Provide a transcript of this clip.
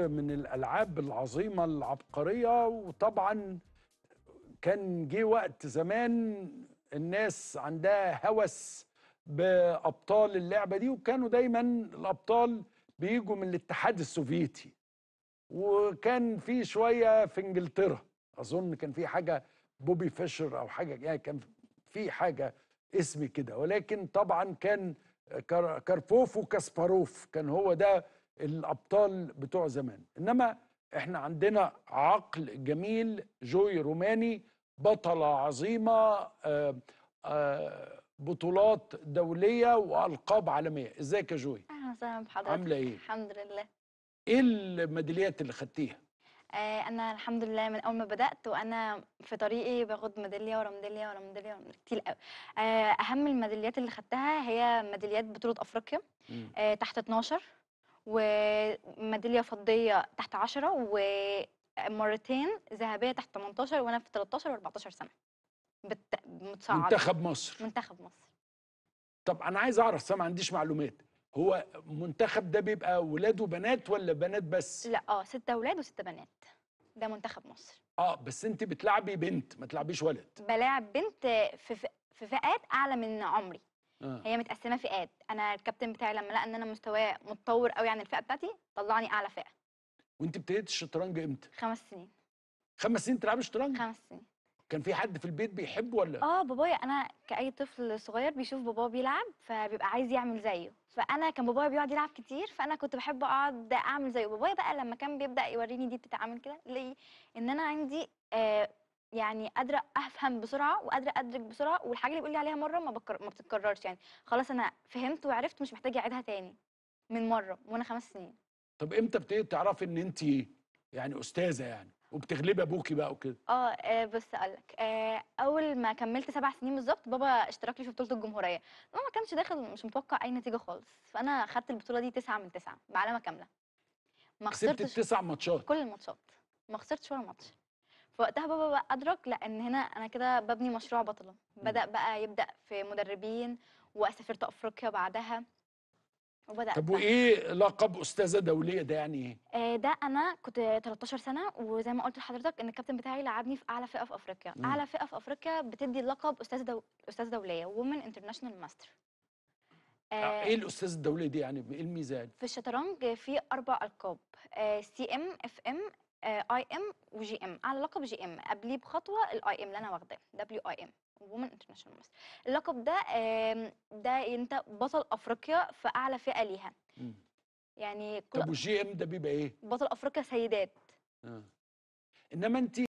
من الالعاب العظيمه العبقريه وطبعا كان جه وقت زمان الناس عندها هوس بابطال اللعبه دي وكانوا دايما الابطال بيجوا من الاتحاد السوفيتي وكان في شويه في انجلترا اظن كان في حاجه بوبي فيشر او حاجه يعني كان في حاجه اسم كده ولكن طبعا كان كارفوف وكاسباروف كان هو ده الابطال بتوع زمان انما احنا عندنا عقل جميل جوي روماني بطله عظيمه آه، آه، بطولات دوليه والقاب عالميه ازيك يا جوي اهلا وسهلا بحضرتك عامله ايه الحمد لله ايه الميداليات اللي خدتيها آه انا الحمد لله من اول ما بدات وانا في طريقي باخد ميداليه ورا ميداليه ورا ميداليه كتير قوي آه اهم الميداليات اللي خدتها هي ميداليات بطوله افريقيا آه تحت 12 وميداليه فضيه تحت 10 ومرتين ذهبيه تحت 18 وانا في 13 و14 سنه بت... متصعد منتخب مصر منتخب مصر طب انا عايز اعرف بس ما عنديش معلومات هو منتخب ده بيبقى ولاد وبنات ولا بنات بس لا اه ستة اولاد وستة بنات ده منتخب مصر اه بس انت بتلعبي بنت ما تلعبيش ولد بلاعب بنت في في فئات اعلى من عمري آه. هي متقسمه فئات انا الكابتن بتاعي لما لقى ان انا مستواي متطور قوي عن الفئه بتاعتي طلعني اعلى فئه وانت ابتديت الشطرنج امتى خمس سنين خمس سنين تلعبي شطرنج خمس سنين كان في حد في البيت بيحب ولا اه بابايا انا كاي طفل صغير بيشوف باباه بيلعب فبيبقى عايز يعمل زيه فانا كان بابايا بيقعد يلعب كتير فانا كنت بحب اقعد اعمل زيه بابايا بقى لما كان بيبدا يوريني دي بتتعمل كده ليه ان انا عندي آه يعني قادره افهم بسرعه وقادره ادرك بسرعه والحاجه اللي بيقول لي عليها مره ما, بكر... ما بتتكررش يعني خلاص انا فهمت وعرفت مش محتاجه اعيدها تاني من مره وانا خمس سنين طب امتى ابتديت تعرفي ان انت يعني استاذه يعني وبتغلبي ابوكي بقى وكده اه, آه، بص اقول لك آه اول ما كملت سبع سنين بالظبط بابا اشترك لي في بطوله الجمهوريه ماما ما كانش داخل مش متوقع اي نتيجه خالص فانا خدت البطوله دي تسعة من تسعة بعلامه كامله ما خسرتش تسع ماتشات كل الماتشات ما خسرتش ولا ماتش وقتها بابا بقى ادرك لا ان هنا انا كده ببني مشروع بطله بدا بقى يبدا في مدربين وسافرت افريقيا بعدها وبدأ طب وايه لقب استاذه دوليه ده يعني ايه؟ آه، ده انا كنت 13 سنه وزي ما قلت لحضرتك ان الكابتن بتاعي لعبني في اعلى فئه في افريقيا، مم. اعلى فئه في افريقيا بتدي لقب استاذه دو... استاذه دوليه وومن انترناشونال ماستر. ايه الاستاذ الدولي دي يعني ايه الميزان؟ في الشطرنج في اربع القاب سي ام اف ام اي ام وجي ام على لقب جي ام قبليه بخطوه الاي ام اللي انا واخداه دبليو اي ام وومن انترناشونال مصر اللقب ده ده انت بطل افريقيا في اعلى فئه ليها يعني كل طب وجي ام ده بيبقى ايه؟ بطل افريقيا سيدات آه. انما انت